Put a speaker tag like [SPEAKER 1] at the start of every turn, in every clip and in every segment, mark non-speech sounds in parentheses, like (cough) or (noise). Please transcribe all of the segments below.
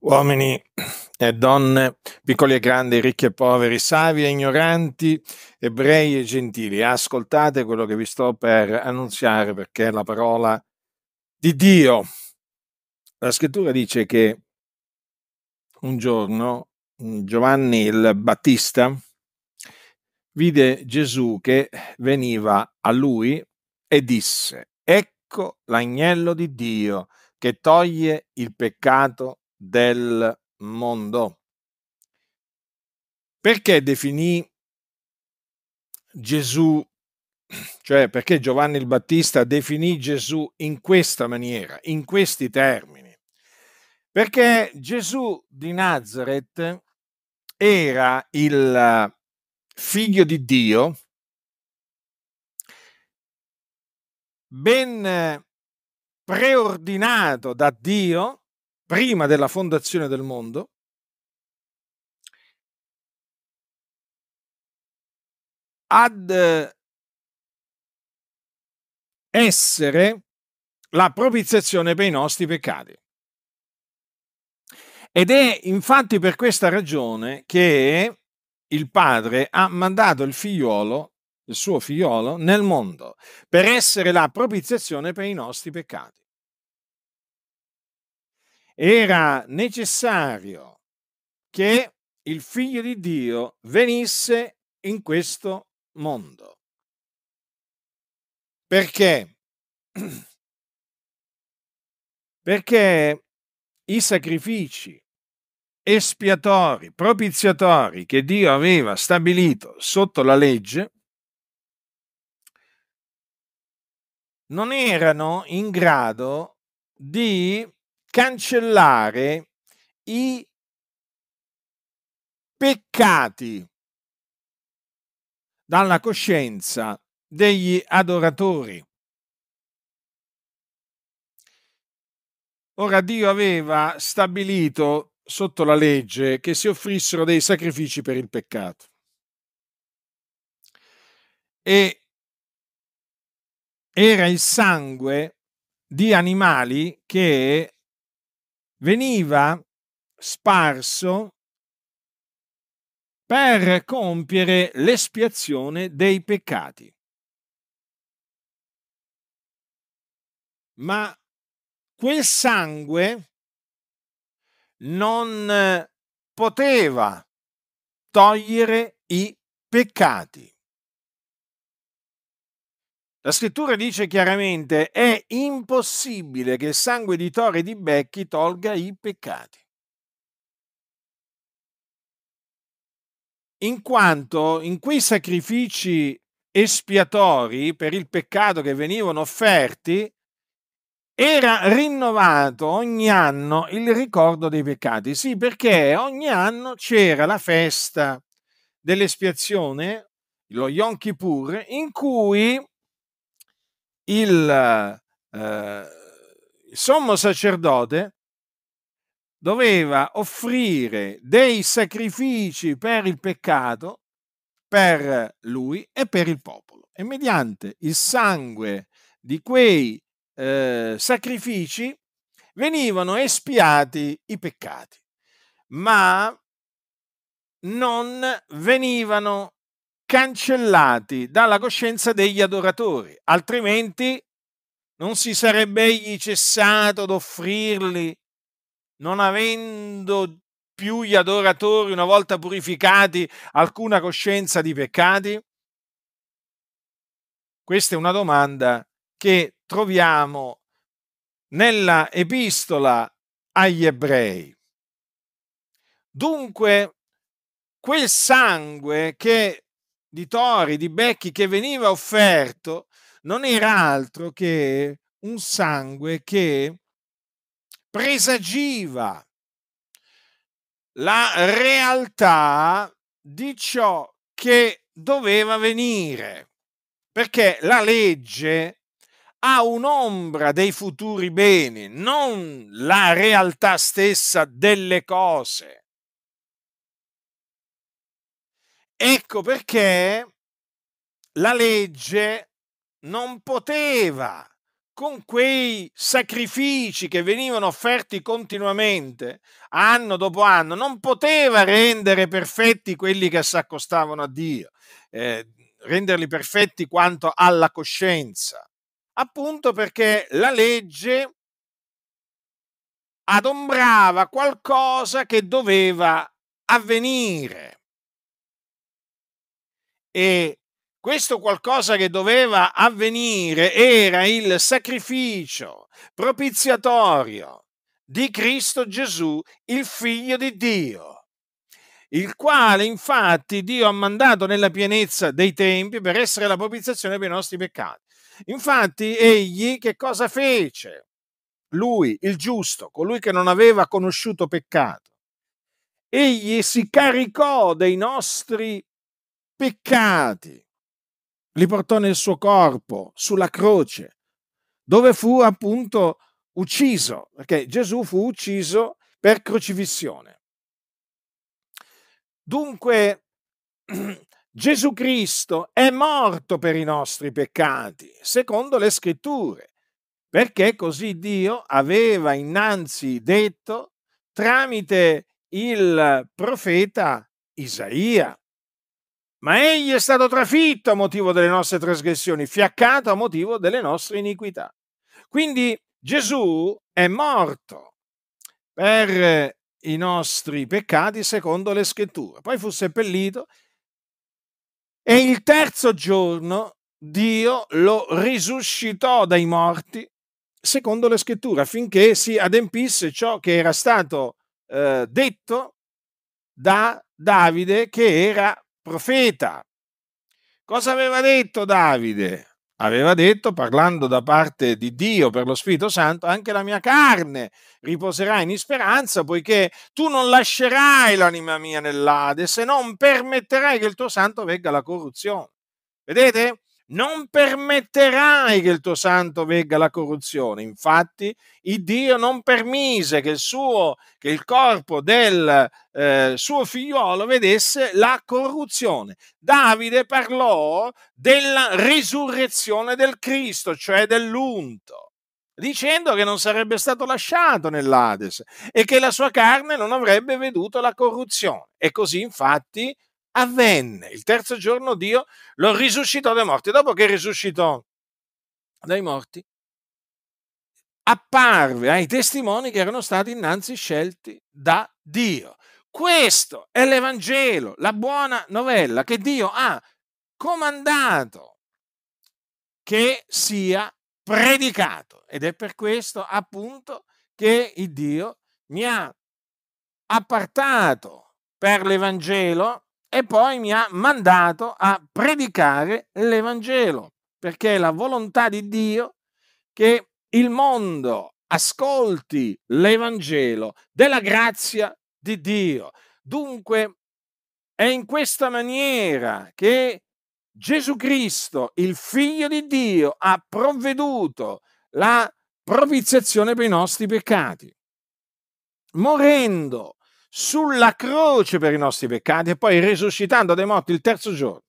[SPEAKER 1] uomini e donne, piccoli e grandi, ricchi e poveri, savi e ignoranti, ebrei e gentili. Ascoltate quello che vi sto per annunziare perché è la parola di Dio. La scrittura dice che un giorno Giovanni il Battista vide Gesù che veniva a lui e disse, ecco l'agnello di Dio che toglie il peccato del mondo. Perché definì Gesù, cioè perché Giovanni il Battista definì Gesù in questa maniera, in questi termini? Perché Gesù di Nazareth era il figlio di Dio, ben preordinato da Dio prima della fondazione del mondo, ad eh, essere la propiziazione per i nostri peccati. Ed è infatti per questa ragione che il padre ha mandato il figliolo, il suo figliolo, nel mondo, per essere la propiziazione per i nostri peccati era necessario che il figlio di Dio venisse in questo mondo. Perché? (clears throat) Perché i sacrifici espiatori, propiziatori che Dio aveva stabilito sotto la legge non erano in grado di cancellare i peccati dalla coscienza degli adoratori. Ora Dio aveva stabilito sotto la legge che si offrissero dei sacrifici per il peccato. E era il sangue di animali che veniva sparso per compiere l'espiazione dei peccati. Ma quel sangue non eh, poteva togliere i peccati. La scrittura dice chiaramente è impossibile che il sangue di Tore e di Becchi tolga i peccati. In quanto in quei sacrifici espiatori per il peccato che venivano offerti, era rinnovato ogni anno il ricordo dei peccati. Sì, perché ogni anno c'era la festa dell'espiazione, lo Yom Kippur, in cui il, eh, il sommo sacerdote doveva offrire dei sacrifici per il peccato, per lui e per il popolo. E mediante il sangue di quei eh, sacrifici venivano espiati i peccati, ma non venivano cancellati dalla coscienza degli adoratori, altrimenti non si sarebbe egli cessato d'offrirli, non avendo più gli adoratori, una volta purificati, alcuna coscienza di peccati? Questa è una domanda che troviamo nella epistola agli ebrei. Dunque, quel sangue che di tori, di becchi che veniva offerto non era altro che un sangue che presagiva la realtà di ciò che doveva venire, perché la legge ha un'ombra dei futuri beni, non la realtà stessa delle cose. Ecco perché la legge non poteva, con quei sacrifici che venivano offerti continuamente, anno dopo anno, non poteva rendere perfetti quelli che si accostavano a Dio, eh, renderli perfetti quanto alla coscienza, appunto perché la legge adombrava qualcosa che doveva avvenire e questo qualcosa che doveva avvenire era il sacrificio propiziatorio di Cristo Gesù, il figlio di Dio, il quale infatti Dio ha mandato nella pienezza dei tempi per essere la propiziazione per i nostri peccati. Infatti egli che cosa fece? Lui, il giusto, colui che non aveva conosciuto peccato. Egli si caricò dei nostri peccati. Li portò nel suo corpo, sulla croce, dove fu appunto ucciso, perché Gesù fu ucciso per crocifissione. Dunque, (clears throat) Gesù Cristo è morto per i nostri peccati, secondo le scritture, perché così Dio aveva innanzi detto tramite il profeta Isaia ma egli è stato trafitto a motivo delle nostre trasgressioni, fiaccato a motivo delle nostre iniquità. Quindi Gesù è morto per i nostri peccati secondo le scritture, poi fu seppellito e il terzo giorno Dio lo risuscitò dai morti secondo le scritture affinché si adempisse ciò che era stato eh, detto da Davide che era profeta. Cosa aveva detto Davide? Aveva detto, parlando da parte di Dio per lo Spirito Santo, anche la mia carne riposerà in speranza, poiché tu non lascerai l'anima mia nell'Ade, se non permetterai che il tuo santo vegga la corruzione. Vedete? non permetterai che il tuo santo vegga la corruzione. Infatti, il Dio non permise che il, suo, che il corpo del eh, suo figliuolo vedesse la corruzione. Davide parlò della risurrezione del Cristo, cioè dell'unto, dicendo che non sarebbe stato lasciato nell'Ades e che la sua carne non avrebbe veduto la corruzione. E così, infatti, avvenne. Il terzo giorno Dio lo risuscitò dai morti. Dopo che risuscitò dai morti, apparve ai testimoni che erano stati innanzi scelti da Dio. Questo è l'Evangelo, la buona novella che Dio ha comandato che sia predicato. Ed è per questo appunto che il Dio mi ha appartato per l'Evangelo e poi mi ha mandato a predicare l'Evangelo, perché è la volontà di Dio che il mondo ascolti l'Evangelo della grazia di Dio. Dunque è in questa maniera che Gesù Cristo, il figlio di Dio, ha provveduto la propiziazione per i nostri peccati, morendo sulla croce per i nostri peccati e poi risuscitando dai morti il terzo giorno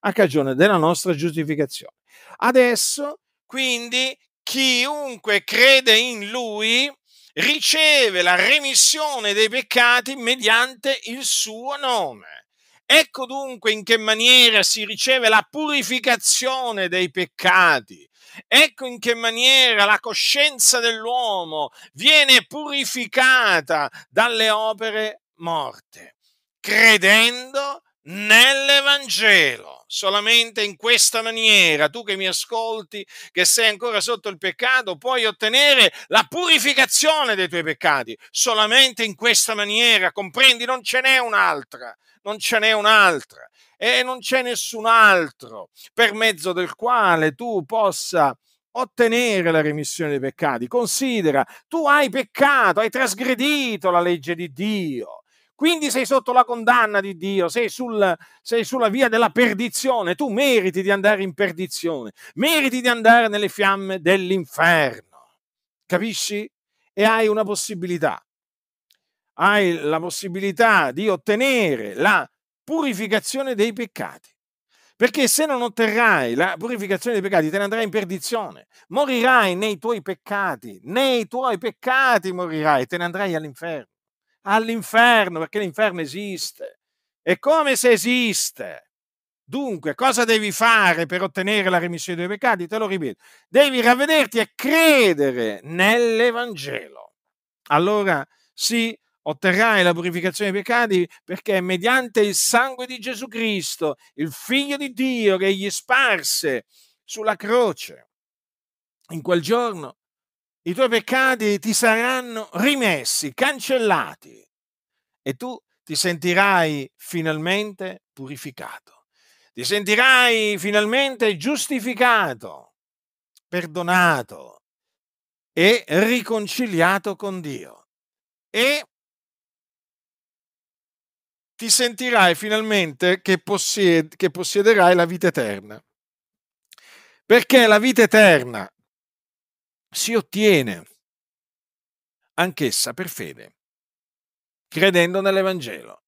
[SPEAKER 1] a cagione della nostra giustificazione. Adesso, quindi, chiunque crede in lui riceve la remissione dei peccati mediante il suo nome. Ecco dunque in che maniera si riceve la purificazione dei peccati Ecco in che maniera la coscienza dell'uomo viene purificata dalle opere morte, credendo nell'Evangelo. Solamente in questa maniera, tu che mi ascolti, che sei ancora sotto il peccato, puoi ottenere la purificazione dei tuoi peccati. Solamente in questa maniera, comprendi, non ce n'è un'altra, non ce n'è un'altra e non c'è nessun altro per mezzo del quale tu possa ottenere la remissione dei peccati. Considera, tu hai peccato, hai trasgredito la legge di Dio. Quindi sei sotto la condanna di Dio, sei, sul, sei, sulla via della perdizione, tu meriti di andare in perdizione, meriti di andare nelle fiamme dell'inferno. Capisci? E hai una possibilità. Hai la possibilità di ottenere la purificazione dei peccati. Perché se non otterrai la purificazione dei peccati, te ne andrai in perdizione. Morirai nei tuoi peccati, nei tuoi peccati morirai, te ne andrai all'inferno. All'inferno, perché l'inferno esiste. E come se esiste. Dunque, cosa devi fare per ottenere la remissione dei peccati? Te lo ripeto. Devi ravvederti e credere nell'Evangelo. Allora sì, otterrai la purificazione dei peccati perché mediante il sangue di Gesù Cristo, il figlio di Dio che gli sparse sulla croce, in quel giorno i tuoi peccati ti saranno rimessi, cancellati e tu ti sentirai finalmente purificato, ti sentirai finalmente giustificato, perdonato e riconciliato con Dio e ti sentirai finalmente che, possied- che possiederai la vita eterna. Perché la vita eterna si ottiene anch'essa per fede, credendo nell'Evangelo.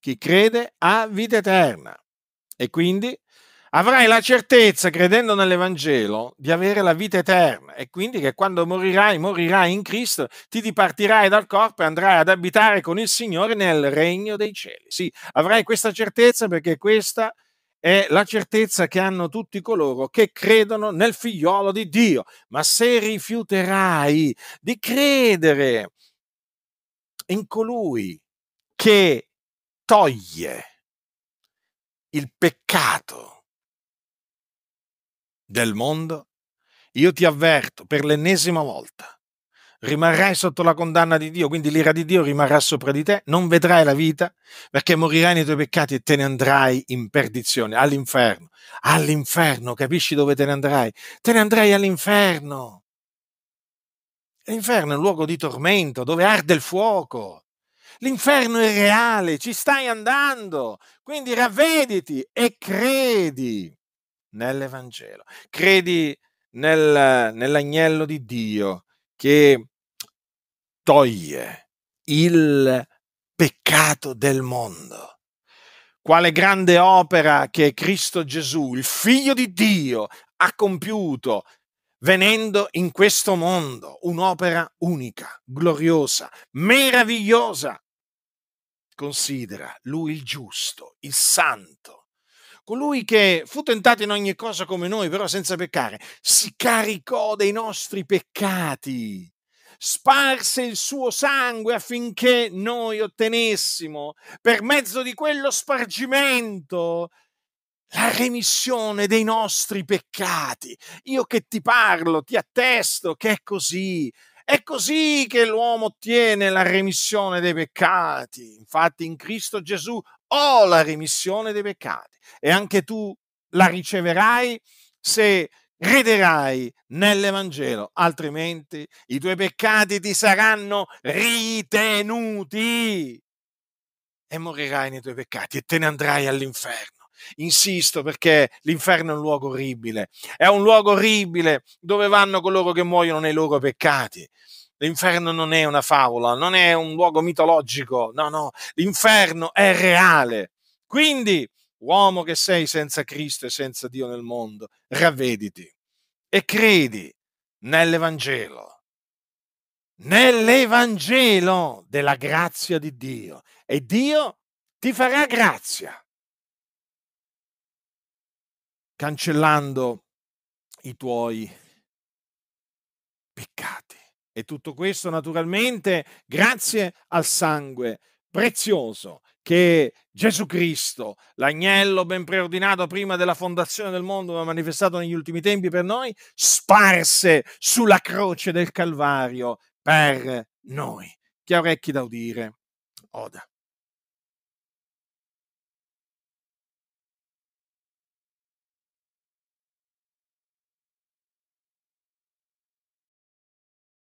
[SPEAKER 1] Chi crede ha vita eterna e quindi avrai la certezza, credendo nell'Evangelo, di avere la vita eterna e quindi che quando morirai, morirai in Cristo, ti dipartirai dal corpo e andrai ad abitare con il Signore nel regno dei cieli. Sì, avrai questa certezza perché questa è la certezza che hanno tutti coloro che credono nel figliolo di Dio. Ma se rifiuterai di credere in colui che toglie il peccato, del mondo, io ti avverto per l'ennesima volta, rimarrai sotto la condanna di Dio, quindi l'ira di Dio rimarrà sopra di te, non vedrai la vita perché morirai nei tuoi peccati e te ne andrai in perdizione, all'inferno, all'inferno, capisci dove te ne andrai? Te ne andrai all'inferno. L'inferno è un luogo di tormento dove arde il fuoco. L'inferno è reale, ci stai andando, quindi ravvediti e credi nell'Evangelo, credi nel, nell'agnello di Dio che toglie il peccato del mondo quale grande opera che Cristo Gesù, il figlio di Dio, ha compiuto venendo in questo mondo, un'opera unica, gloriosa, meravigliosa. Considera lui il giusto, il santo, colui che fu tentato in ogni cosa come noi, però senza peccare, si caricò dei nostri peccati, sparse il suo sangue affinché noi ottenessimo, per mezzo di quello spargimento, la remissione dei nostri peccati. Io che ti parlo, ti attesto che è così. È così che l'uomo ottiene la remissione dei peccati. Infatti in Cristo Gesù ho la remissione dei peccati e anche tu la riceverai se crederai nell'Evangelo, altrimenti i tuoi peccati ti saranno ritenuti e morirai nei tuoi peccati e te ne andrai all'inferno. Insisto perché l'inferno è un luogo orribile, è un luogo orribile dove vanno coloro che muoiono nei loro peccati. L'inferno non è una favola, non è un luogo mitologico, no, no, l'inferno è reale. Quindi, uomo che sei senza Cristo e senza Dio nel mondo, ravvediti e credi nell'Evangelo, nell'Evangelo della grazia di Dio e Dio ti farà grazia, cancellando i tuoi peccati. E tutto questo naturalmente grazie al sangue prezioso che Gesù Cristo, l'agnello ben preordinato prima della fondazione del mondo, ma manifestato negli ultimi tempi per noi, sparse sulla croce del Calvario per noi. Chi ha orecchi da udire, oda.